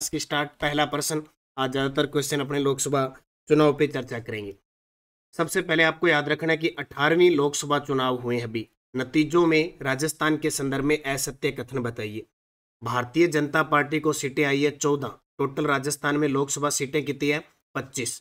class की start पहला प्रश्न आज ज़्यादातर क्वेश्चन अपने लोकसभा चुनाव पे चर्चा करेंगे सबसे पहले आपको याद रखना है कि 18वीं लोकसभा चुनाव हुए हैं अभी नतीजों में राजस्थान के संदर्भ में असत्य कथन बताइए भारतीय जनता पार्टी को सीटें आई है चौदह टोटल राजस्थान में लोकसभा सीटें कितनी है पच्चीस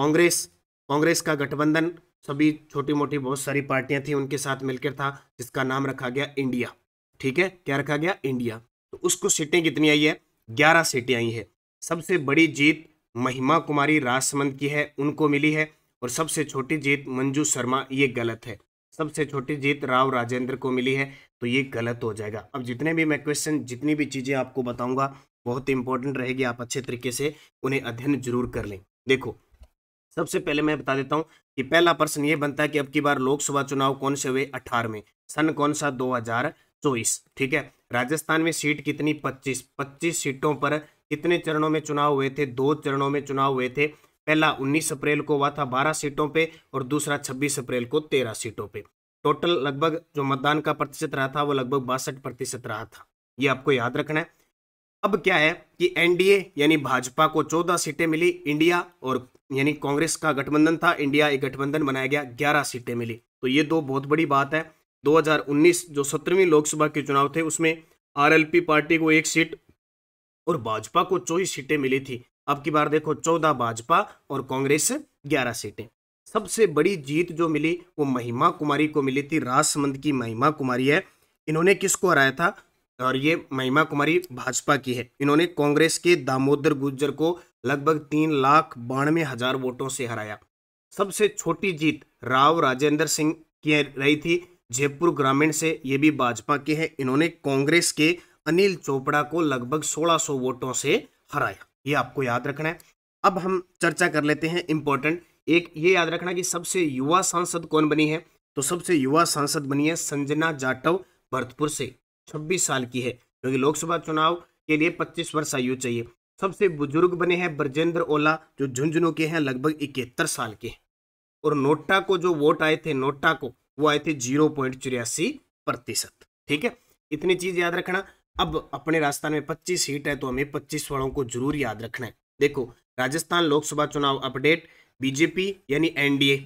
कांग्रेस कांग्रेस का गठबंधन सभी छोटी मोटी बहुत सारी पार्टियां थी उनके साथ मिलकर था जिसका नाम रखा गया इंडिया ठीक है क्या रखा गया इंडिया तो उसको सीटें कितनी आई है ग्यारह सीटें आई हैं सबसे बड़ी जीत महिमा कुमारी राजसमंद की है उनको मिली है और सबसे छोटी जीत मंजू शर्मा ये गलत है सबसे छोटी जीत राव राजेंद्र को मिली है तो ये गलत हो जाएगा अब जितने भी मैं क्वेश्चन जितनी भी चीज़ें आपको बताऊंगा बहुत इंपॉर्टेंट रहेगी आप अच्छे तरीके से उन्हें अध्ययन जरूर कर लें देखो सबसे पहले मैं बता देता हूँ कि पहला प्रश्न ये बनता है कि अब की बार लोकसभा चुनाव कौन से हुए अठारह में सन कौन सा दो चौबीस ठीक है राजस्थान में सीट कितनी पच्चीस पच्चीस सीटों पर कितने चरणों में चुनाव हुए थे दो चरणों में चुनाव हुए थे पहला 19 अप्रैल को हुआ था 12 सीटों पे और दूसरा 26 अप्रैल को 13 सीटों पे टोटल लगभग जो मतदान का प्रतिशत रहा था वो लगभग बासठ प्रतिशत रहा था ये आपको याद रखना है अब क्या है कि एनडीए यानी भाजपा को 14 सीटें मिली इंडिया और यानी कांग्रेस का गठबंधन था इंडिया एक गठबंधन बनाया गया ग्यारह सीटें मिली तो ये दो बहुत बड़ी बात है 2019 जो सत्रहवीं लोकसभा के चुनाव थे उसमें आरएलपी पार्टी को एक सीट और भाजपा को चौबीस सीटें मिली थी अब की बार देखो चौदह भाजपा और कांग्रेस ग्यारह सीटें सबसे बड़ी जीत जो मिली वो महिमा कुमारी को मिली थी राजसमंद की महिमा कुमारी है इन्होंने किसको हराया था और ये महिमा कुमारी भाजपा की है इन्होंने कांग्रेस के दामोदर गुज्जर को लगभग तीन लाख बानवे हजार वोटों से हराया सबसे छोटी जीत राव राजेंद्र सिंह की रही थी जयपुर ग्रामीण से ये भी भाजपा के हैं इन्होंने कांग्रेस के अनिल चोपड़ा को लगभग 1600 वोटों से हराया ये आपको याद रखना है अब हम चर्चा कर लेते हैं इंपॉर्टेंट एक ये याद रखना कि सबसे युवा सांसद कौन बनी है तो सबसे युवा सांसद बनी है संजना जाटव भरतपुर से छब्बीस साल की है क्योंकि लोकसभा चुनाव के लिए पच्चीस वर्ष आयु चाहिए सबसे बुजुर्ग बने हैं ब्रजेंद्र ओला जो झुंझुनू के हैं लगभग इकहत्तर साल के हैं और नोटा को जो वोट आए थे नोटा को वो आए थे जीरो पॉइंट चौरासी प्रतिशत ठीक है इतनी चीज याद रखना अब अपने राजस्थान में पच्चीस सीट है तो हमें पच्चीस वालों को जरूर याद रखना है देखो राजस्थान लोकसभा चुनाव अपडेट बीजेपी यानी एनडीए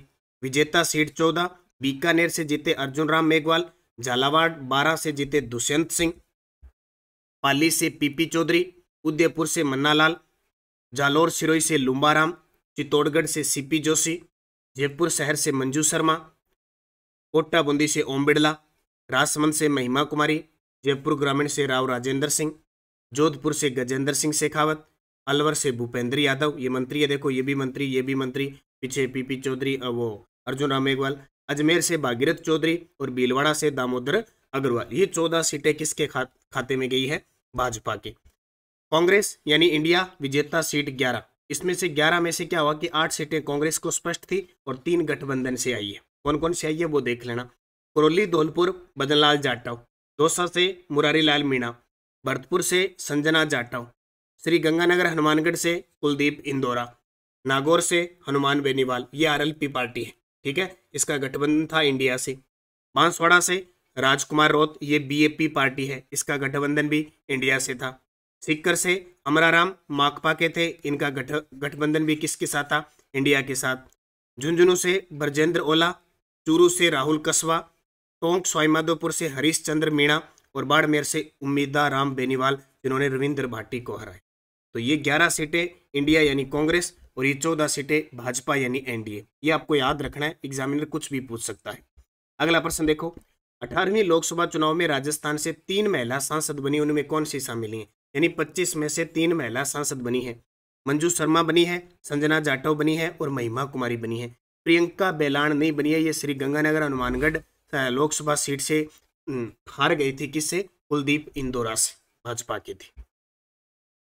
विजेता सीट चौदह बीकानेर से जीते अर्जुन राम मेघवाल झालावाड़ बारह से जीते दुष्यंत सिंह पाली से पीपी चौधरी उदयपुर से मन्नालाल जालोर सिरोई से लुम्बाराम चित्तौड़गढ़ से सीपी जोशी जयपुर शहर से मंजू शर्मा कोटा बूंदी से ओम बिड़ला राजसमंद से महिमा कुमारी जयपुर ग्रामीण से राव राजेंद्र सिंह जोधपुर से गजेंद्र सिंह शेखावत अलवर से भूपेंद्र यादव ये मंत्री है देखो ये भी मंत्री ये भी मंत्री पीछे पीपी चौधरी वो अर्जुन राम मेघवाल अजमेर से भागीरथ चौधरी और भीलवाड़ा से दामोदर अग्रवाल ये चौदह सीटें किसके खा, खाते में गई है भाजपा के कांग्रेस यानी इंडिया विजेता सीट ग्यारह इसमें से ग्यारह में से क्या हुआ कि आठ सीटें कांग्रेस को स्पष्ट थी और तीन गठबंधन से आई है कौन कौन से है वो देख लेना करौली धौलपुर बदनलाल जाटव दौसा से मुरारी लाल मीणा भरतपुर से संजना जाटव श्री गंगानगर हनुमानगढ़ से कुलदीप इंदौरा नागौर से हनुमान बेनीवाल ये आरएलपी पार्टी है ठीक है इसका गठबंधन था इंडिया से बांसवाड़ा से राजकुमार रोत ये बीएपी पार्टी है इसका गठबंधन भी इंडिया से था सिक्कर से अमराराम माकपा के थे इनका गठ गठबंधन भी किसके साथ था इंडिया के साथ झुंझुनू से ब्रजेंद्र ओला चूरू से राहुल कस्बा टोंक सवाईमाधोपुर से हरीश चंद्र मीणा और बाड़मेर से उम्मीदा राम बेनीवाल जिन्होंने रविंद्र भाटी को हराया तो ये ग्यारह सीटें इंडिया यानी कांग्रेस और ये चौदह सीटें भाजपा यानी एनडीए ये आपको याद रखना है एग्जामिनर कुछ भी पूछ सकता है अगला प्रश्न देखो अठारहवीं लोकसभा चुनाव में राजस्थान से तीन महिला सांसद बनी उनमें कौन सी शामिल हैं यानी पच्चीस में से तीन महिला सांसद बनी है मंजू शर्मा बनी है संजना जाटव बनी है और महिमा कुमारी बनी है प्रियंका बेलान नहीं बनी है ये श्री गंगानगर हनुमानगढ़ लोकसभा सीट से हार गई थी किससे कुलदीप इंदौरा से भाजपा की थी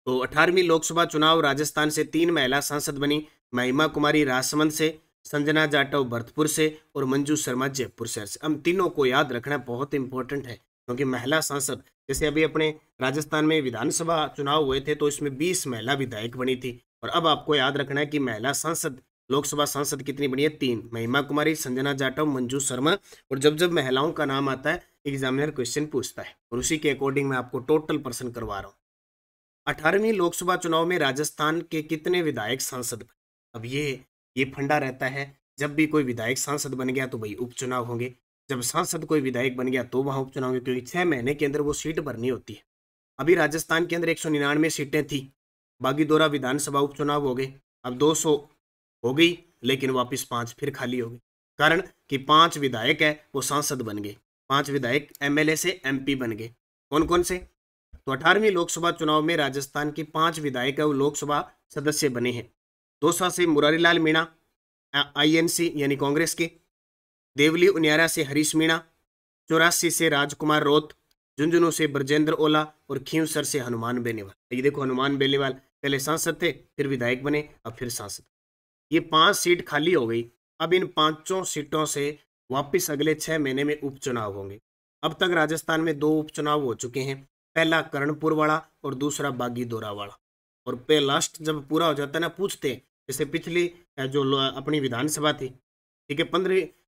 तो अठारहवीं लोकसभा चुनाव राजस्थान से तीन महिला सांसद बनी महिमा कुमारी राजसमंद से संजना जाटव भरतपुर से और मंजू शर्मा जयपुर शहर से हम तीनों को याद रखना बहुत इंपॉर्टेंट है क्योंकि महिला सांसद जैसे अभी अपने राजस्थान में विधानसभा चुनाव हुए थे तो इसमें 20 महिला विधायक बनी थी और अब आपको याद रखना है कि महिला सांसद लोकसभा सांसद कितनी बनी है तीन महिमा कुमारी संजना जाटव मंजू शर्मा और जब जब महिलाओं का नाम आता है एग्जामिनर क्वेश्चन पूछता है और उसी के अकॉर्डिंग मैं आपको टोटल पर्सन करवा रहा हूँ अठारहवीं लोकसभा चुनाव में राजस्थान के कितने विधायक सांसद बने अब ये ये फंडा रहता है जब भी कोई विधायक सांसद बन गया तो भाई उपचुनाव होंगे जब सांसद कोई विधायक बन गया तो वहाँ उपचुनाव होंगे क्योंकि छः महीने के अंदर वो सीट भरनी होती है अभी राजस्थान के अंदर एक सीटें थी बागी विधानसभा उपचुनाव हो गए अब दो हो गई लेकिन वापस पांच फिर खाली हो गई कारण कि पांच विधायक है वो सांसद बन गए पांच विधायक एमएलए से एमपी बन गए कौन कौन से तो अठारहवीं लोकसभा चुनाव में राजस्थान के पांच विधायक है वो लोकसभा सदस्य बने हैं दौसा से मुरारीलाल मीणा आईएनसी यानी कांग्रेस के देवली उनियारा से हरीश मीणा चौरासी से राजकुमार रोत झुंझुनू से ब्रजेंद्र ओला और खींवसर से हनुमान बेनीवाल ये देखो हनुमान बेनीवाल पहले सांसद थे फिर विधायक बने अब फिर सांसद ये पांच सीट खाली हो गई अब इन पांचों सीटों से वापस अगले छह महीने में उपचुनाव होंगे अब तक राजस्थान में दो उपचुनाव हो चुके हैं पहला करणपुर वाला और दूसरा बागी दौरा वाला और पे लास्ट जब पूरा हो जाता है ना पूछते जैसे पिछली जो अपनी विधानसभा थी ठीक है पंद्रह